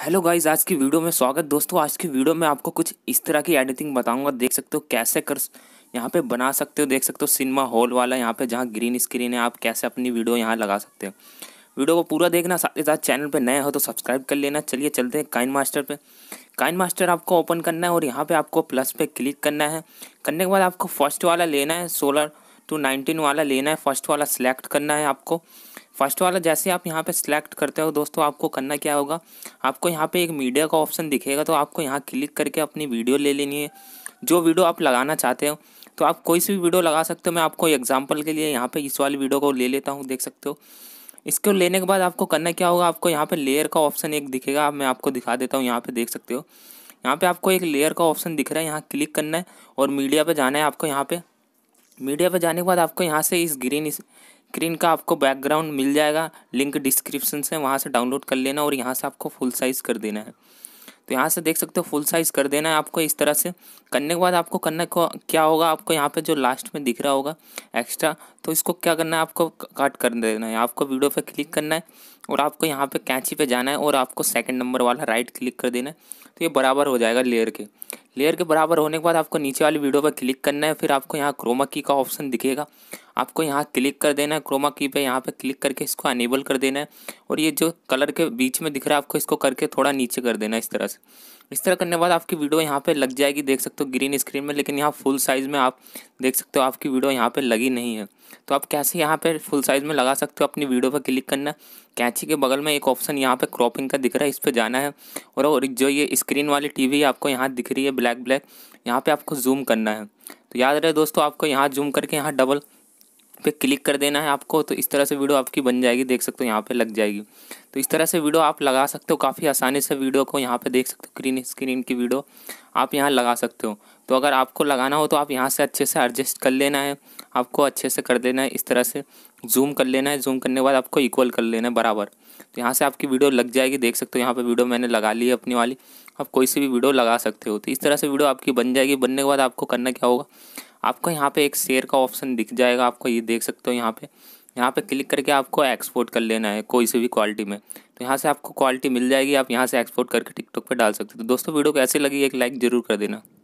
hello guys आज की video में स्वागत दोस्तों आज की वीडियो में आपको कुछ इस तरह की एडिटिंग बताऊंगा देख सकते हो कैसे कर यहाँ पे बना सकते हो देख सकते हो सिनेमा हॉल वाला यहाँ पे जहाँ ग्रीन स्क्रीन है आप कैसे अपनी वीडियो यहाँ लगा सकते हो वीडियो को पूरा देखना साथ ही साथ चैनल पे नए हो तो सब्सक्राइब कर लेना चलिए चलते हैं काइन मास्टर पर काइन मास्टर आपको ओपन करना है और यहाँ पर आपको प्लस पे क्लिक करना है करने के बाद आपको फर्स्ट वाला लेना है सोलह टू नाइनटीन वाला लेना है फर्स्ट वाला सिलेक्ट करना है आपको फर्स्ट वाला जैसे आप यहाँ पे सिलेक्ट करते हो दोस्तों आपको करना क्या होगा आपको यहाँ पे एक मीडिया का ऑप्शन दिखेगा तो आपको यहाँ क्लिक करके अपनी वीडियो ले लेनी है जो वीडियो आप लगाना चाहते हो तो आप कोई सी भी वीडियो लगा सकते हो मैं आपको एग्जाम्पल के लिए यहाँ पर इस वाली वीडियो को ले लेता हूँ देख सकते हो इसको लेने के बाद आपको करना क्या होगा आपको यहाँ पे लेयर का ऑप्शन एक दिखेगा मैं आपको दिखा देता हूँ यहाँ पे देख सकते हो यहाँ पर आपको एक लेयर का ऑप्शन दिख रहा है यहाँ क्लिक करना है और मीडिया पर जाना है आपको यहाँ पे मीडिया पर जाने के बाद आपको यहाँ से इस ग्रीन इस स्क्रीन का आपको बैकग्राउंड मिल जाएगा लिंक डिस्क्रिप्शन से वहाँ से डाउनलोड कर लेना और यहाँ से आपको फुल साइज़ कर देना है तो यहाँ से देख सकते हो फुल साइज़ कर देना है आपको इस तरह से करने के बाद आपको करना को क्या होगा आपको यहाँ पे जो लास्ट में दिख रहा होगा एक्स्ट्रा तो इसको क्या करना है आपको काट कर देना है आपको वीडियो पे क्लिक करना है और आपको यहाँ पे कैंची पे जाना है और आपको सेकंड नंबर वाला राइट क्लिक कर देना है तो ये बराबर हो जाएगा लेयर के लेयर के बराबर होने के बाद आपको नीचे वाली वीडियो पर क्लिक करना है फिर आपको यहाँ क्रोमा की का ऑप्शन दिखेगा आपको यहाँ क्लिक कर देना है क्रोमा की पे यहाँ पे क्लिक करके इसको अनेबल कर देना है और ये जो कलर के बीच में दिख रहा है आपको इसको करके थोड़ा नीचे कर देना है इस तरह से इस तरह करने के बाद आपकी वीडियो यहाँ पर लग जाएगी देख सकते हो ग्रीन स्क्रीन में लेकिन यहाँ फुल साइज़ में आप देख सकते हो आपकी वीडियो यहाँ पर लगी नहीं है तो आप कैसे यहाँ पर फुल साइज़ में लगा सकते हो अपनी वीडियो पर क्लिक करना कैंची के बगल में एक ऑप्शन यहाँ पे क्रॉपिंग का दिख रहा है इस पर जाना है और, जो ये स्क्रीन वाली वी आपको यहाँ दिख रही है ब्लैक ब्लैक यहाँ पर आपको जूम करना है तो याद रहे दोस्तों आपको यहाँ जूम करके यहाँ डबल पे क्लिक कर देना है आपको तो इस तरह से वीडियो आपकी बन जाएगी देख सकते हो यहाँ पे लग जाएगी तो इस तरह से वीडियो आप लगा सकते हो काफ़ी आसानी से वीडियो को यहाँ पे देख सकते हो ग्रीन स्क्रीन की वीडियो आप यहाँ लगा सकते हो तो अगर आपको लगाना हो तो आप यहाँ से अच्छे से एडजस्ट कर लेना है आपको अच्छे से कर देना है इस तरह से जूम कर लेना है जूम करने के बाद आपको इक्वल कर लेना है बराबर तो यहाँ से आपकी वीडियो लग जाएगी देख सकते हो यहाँ पर वीडियो मैंने लगा ली है अपनी वाली आप कोई सी भी वीडियो लगा सकते हो तो इस तरह से वीडियो आपकी बन जाएगी बनने के बाद आपको करना क्या होगा आपको यहाँ पे एक शेयर का ऑप्शन दिख जाएगा आपको ये देख सकते हो यहाँ पे यहाँ पे क्लिक करके आपको एक्सपोर्ट कर लेना है कोई से भी क्वालिटी में तो यहाँ से आपको क्वालिटी मिल जाएगी आप यहाँ से एक्सपोर्ट करके टिकटॉक पर डाल सकते हो तो दोस्तों वीडियो को ऐसे लगी एक लाइक ज़रूर कर देना